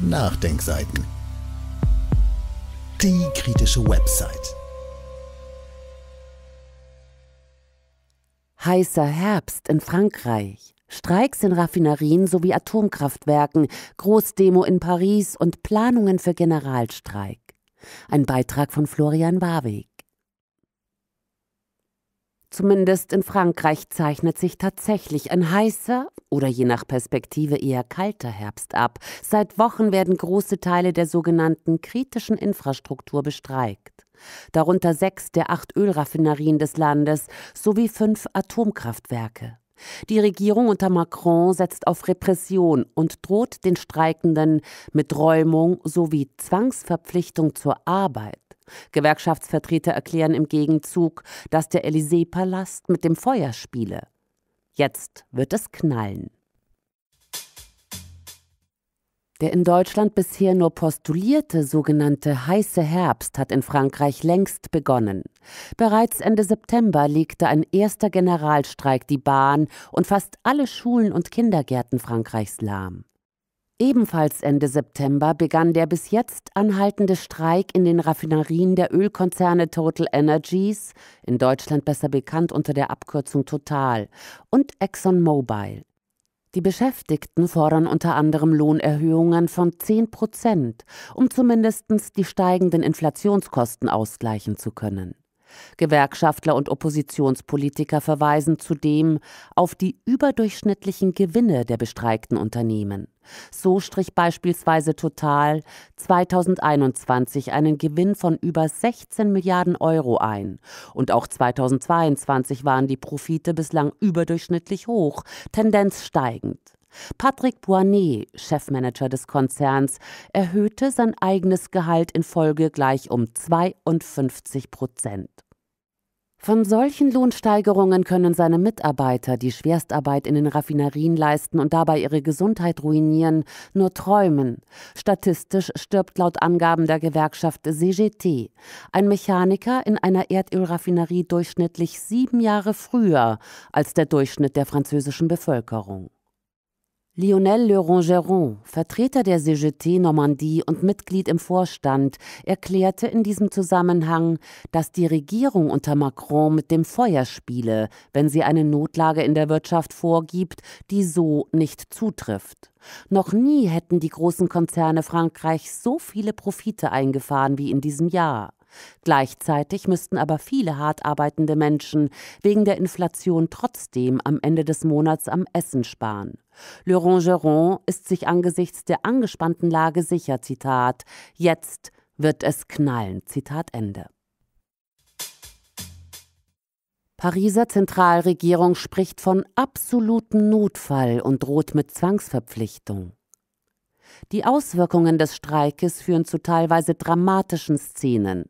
Nachdenkseiten. Die kritische Website. Heißer Herbst in Frankreich. Streiks in Raffinerien sowie Atomkraftwerken, Großdemo in Paris und Planungen für Generalstreik. Ein Beitrag von Florian Warweg. Zumindest in Frankreich zeichnet sich tatsächlich ein heißer oder je nach Perspektive eher kalter Herbst ab. Seit Wochen werden große Teile der sogenannten kritischen Infrastruktur bestreikt. Darunter sechs der acht Ölraffinerien des Landes sowie fünf Atomkraftwerke. Die Regierung unter Macron setzt auf Repression und droht den Streikenden mit Räumung sowie Zwangsverpflichtung zur Arbeit. Gewerkschaftsvertreter erklären im Gegenzug, dass der Élysée-Palast mit dem Feuer spiele. Jetzt wird es knallen. Der in Deutschland bisher nur postulierte sogenannte heiße Herbst hat in Frankreich längst begonnen. Bereits Ende September legte ein erster Generalstreik die Bahn und fast alle Schulen und Kindergärten Frankreichs lahm. Ebenfalls Ende September begann der bis jetzt anhaltende Streik in den Raffinerien der Ölkonzerne Total Energies, in Deutschland besser bekannt unter der Abkürzung Total, und ExxonMobil. Die Beschäftigten fordern unter anderem Lohnerhöhungen von 10 Prozent, um zumindest die steigenden Inflationskosten ausgleichen zu können. Gewerkschaftler und Oppositionspolitiker verweisen zudem auf die überdurchschnittlichen Gewinne der bestreikten Unternehmen. So strich beispielsweise Total 2021 einen Gewinn von über 16 Milliarden Euro ein. Und auch 2022 waren die Profite bislang überdurchschnittlich hoch, Tendenz steigend. Patrick Boinet, Chefmanager des Konzerns, erhöhte sein eigenes Gehalt in Folge gleich um 52 Prozent. Von solchen Lohnsteigerungen können seine Mitarbeiter, die Schwerstarbeit in den Raffinerien leisten und dabei ihre Gesundheit ruinieren, nur träumen. Statistisch stirbt laut Angaben der Gewerkschaft CGT ein Mechaniker in einer Erdölraffinerie durchschnittlich sieben Jahre früher als der Durchschnitt der französischen Bevölkerung. Lionel Le Rongeron, Vertreter der CGT Normandie und Mitglied im Vorstand, erklärte in diesem Zusammenhang, dass die Regierung unter Macron mit dem Feuer spiele, wenn sie eine Notlage in der Wirtschaft vorgibt, die so nicht zutrifft. Noch nie hätten die großen Konzerne Frankreichs so viele Profite eingefahren wie in diesem Jahr. Gleichzeitig müssten aber viele hart arbeitende Menschen wegen der Inflation trotzdem am Ende des Monats am Essen sparen. Le Rongeron ist sich angesichts der angespannten Lage sicher, Zitat, jetzt wird es knallen, Zitat Ende. Pariser Zentralregierung spricht von absolutem Notfall und droht mit Zwangsverpflichtung. Die Auswirkungen des Streikes führen zu teilweise dramatischen Szenen.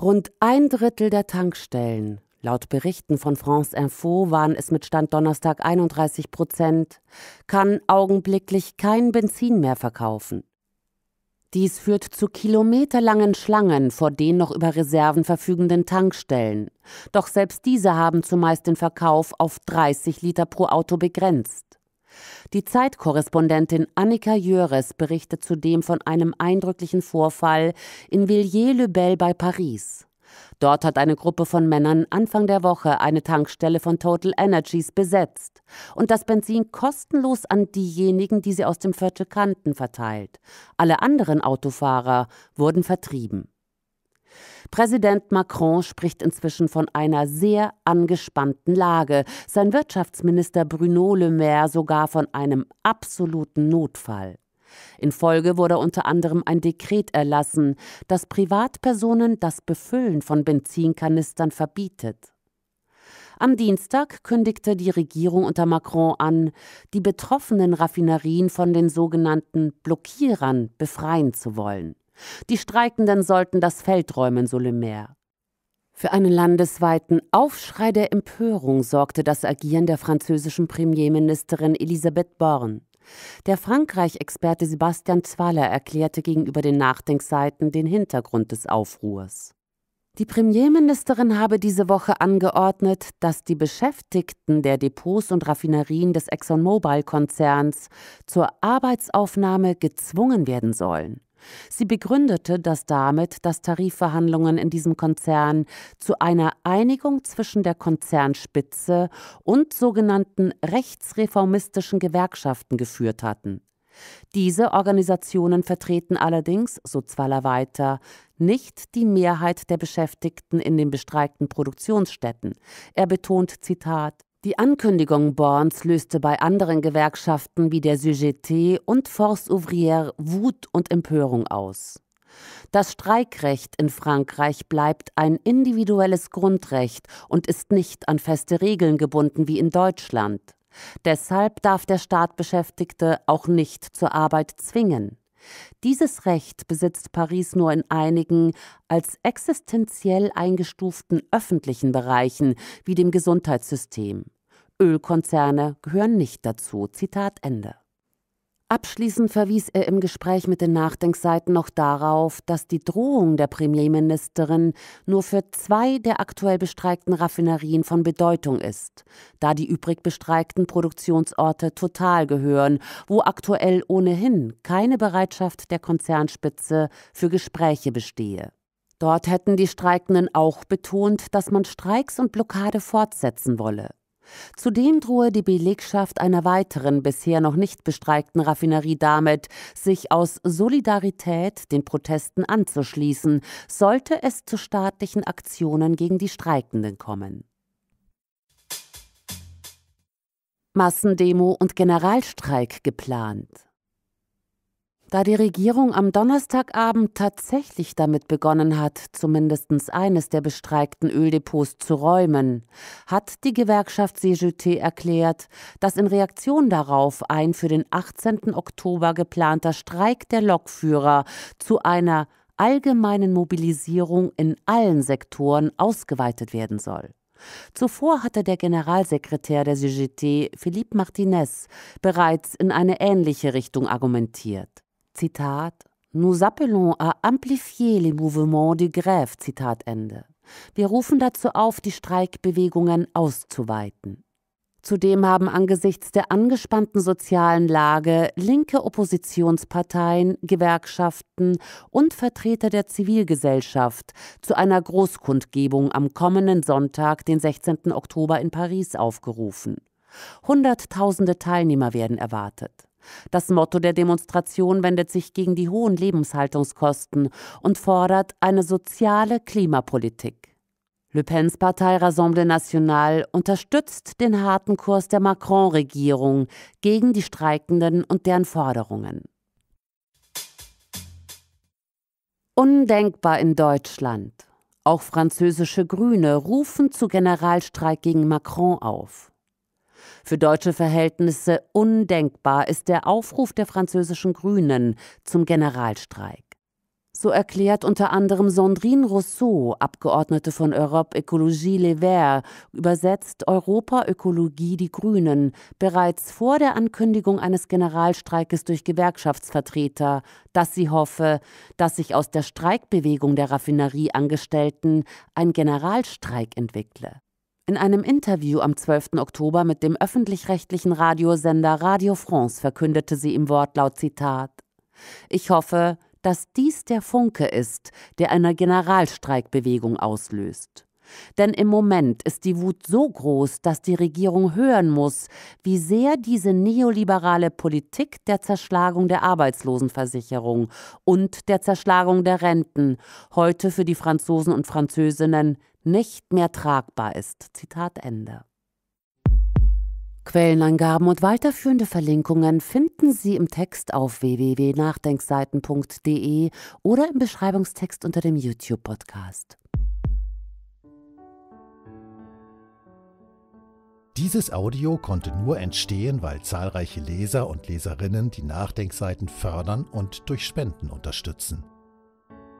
Rund ein Drittel der Tankstellen, laut Berichten von France Info waren es mit Stand Donnerstag 31 Prozent, kann augenblicklich kein Benzin mehr verkaufen. Dies führt zu kilometerlangen Schlangen vor den noch über Reserven verfügenden Tankstellen. Doch selbst diese haben zumeist den Verkauf auf 30 Liter pro Auto begrenzt. Die Zeitkorrespondentin Annika Jöres berichtet zudem von einem eindrücklichen Vorfall in Villiers-le-Bel bei Paris. Dort hat eine Gruppe von Männern Anfang der Woche eine Tankstelle von Total Energies besetzt und das Benzin kostenlos an diejenigen, die sie aus dem Viertel kannten, verteilt. Alle anderen Autofahrer wurden vertrieben. Präsident Macron spricht inzwischen von einer sehr angespannten Lage, sein Wirtschaftsminister Bruno Le Maire sogar von einem absoluten Notfall. In Folge wurde unter anderem ein Dekret erlassen, das Privatpersonen das Befüllen von Benzinkanistern verbietet. Am Dienstag kündigte die Regierung unter Macron an, die betroffenen Raffinerien von den sogenannten Blockierern befreien zu wollen. Die Streikenden sollten das Feld räumen, Solemer. Für einen landesweiten Aufschrei der Empörung sorgte das Agieren der französischen Premierministerin Elisabeth Born. Der Frankreich-Experte Sebastian Zwaller erklärte gegenüber den Nachdenkseiten den Hintergrund des Aufruhrs. Die Premierministerin habe diese Woche angeordnet, dass die Beschäftigten der Depots und Raffinerien des ExxonMobil-Konzerns zur Arbeitsaufnahme gezwungen werden sollen. Sie begründete das damit, dass Tarifverhandlungen in diesem Konzern zu einer Einigung zwischen der Konzernspitze und sogenannten rechtsreformistischen Gewerkschaften geführt hatten. Diese Organisationen vertreten allerdings, so Zwaller weiter, nicht die Mehrheit der Beschäftigten in den bestreikten Produktionsstätten. Er betont, Zitat, die Ankündigung Borns löste bei anderen Gewerkschaften wie der CGT und Force Ouvrière Wut und Empörung aus. Das Streikrecht in Frankreich bleibt ein individuelles Grundrecht und ist nicht an feste Regeln gebunden wie in Deutschland. Deshalb darf der Staat Beschäftigte auch nicht zur Arbeit zwingen. Dieses Recht besitzt Paris nur in einigen als existenziell eingestuften öffentlichen Bereichen wie dem Gesundheitssystem. Ölkonzerne gehören nicht dazu. Zitat Ende. Abschließend verwies er im Gespräch mit den Nachdenkseiten noch darauf, dass die Drohung der Premierministerin nur für zwei der aktuell bestreikten Raffinerien von Bedeutung ist, da die übrig bestreikten Produktionsorte total gehören, wo aktuell ohnehin keine Bereitschaft der Konzernspitze für Gespräche bestehe. Dort hätten die Streikenden auch betont, dass man Streiks und Blockade fortsetzen wolle. Zudem drohe die Belegschaft einer weiteren bisher noch nicht bestreikten Raffinerie damit, sich aus Solidarität den Protesten anzuschließen, sollte es zu staatlichen Aktionen gegen die Streikenden kommen. Massendemo und Generalstreik geplant. Da die Regierung am Donnerstagabend tatsächlich damit begonnen hat, zumindest eines der bestreikten Öldepots zu räumen, hat die Gewerkschaft CGT erklärt, dass in Reaktion darauf ein für den 18. Oktober geplanter Streik der Lokführer zu einer allgemeinen Mobilisierung in allen Sektoren ausgeweitet werden soll. Zuvor hatte der Generalsekretär der CGT, Philippe Martinez, bereits in eine ähnliche Richtung argumentiert. Zitat, Nous appelons à amplifier les mouvements de grève, Zitat Ende. Wir rufen dazu auf, die Streikbewegungen auszuweiten. Zudem haben angesichts der angespannten sozialen Lage linke Oppositionsparteien, Gewerkschaften und Vertreter der Zivilgesellschaft zu einer Großkundgebung am kommenden Sonntag, den 16. Oktober in Paris aufgerufen. Hunderttausende Teilnehmer werden erwartet. Das Motto der Demonstration wendet sich gegen die hohen Lebenshaltungskosten und fordert eine soziale Klimapolitik. Le Pens Partei Rassemble National unterstützt den harten Kurs der Macron-Regierung gegen die Streikenden und deren Forderungen. Undenkbar in Deutschland. Auch französische Grüne rufen zu Generalstreik gegen Macron auf. Für deutsche Verhältnisse undenkbar ist der Aufruf der französischen Grünen zum Generalstreik. So erklärt unter anderem Sandrine Rousseau, Abgeordnete von Europe Ecologie Les Verts, übersetzt Europa Ökologie die Grünen, bereits vor der Ankündigung eines Generalstreikes durch Gewerkschaftsvertreter, dass sie hoffe, dass sich aus der Streikbewegung der Raffinerieangestellten ein Generalstreik entwickle. In einem Interview am 12. Oktober mit dem öffentlich-rechtlichen Radiosender Radio France verkündete sie im Wortlaut Zitat Ich hoffe, dass dies der Funke ist, der eine Generalstreikbewegung auslöst. Denn im Moment ist die Wut so groß, dass die Regierung hören muss, wie sehr diese neoliberale Politik der Zerschlagung der Arbeitslosenversicherung und der Zerschlagung der Renten heute für die Franzosen und Französinnen nicht mehr tragbar ist. Zitat Ende. Quellenangaben und weiterführende Verlinkungen finden Sie im Text auf www.nachdenkseiten.de oder im Beschreibungstext unter dem YouTube-Podcast. Dieses Audio konnte nur entstehen, weil zahlreiche Leser und Leserinnen die Nachdenkseiten fördern und durch Spenden unterstützen.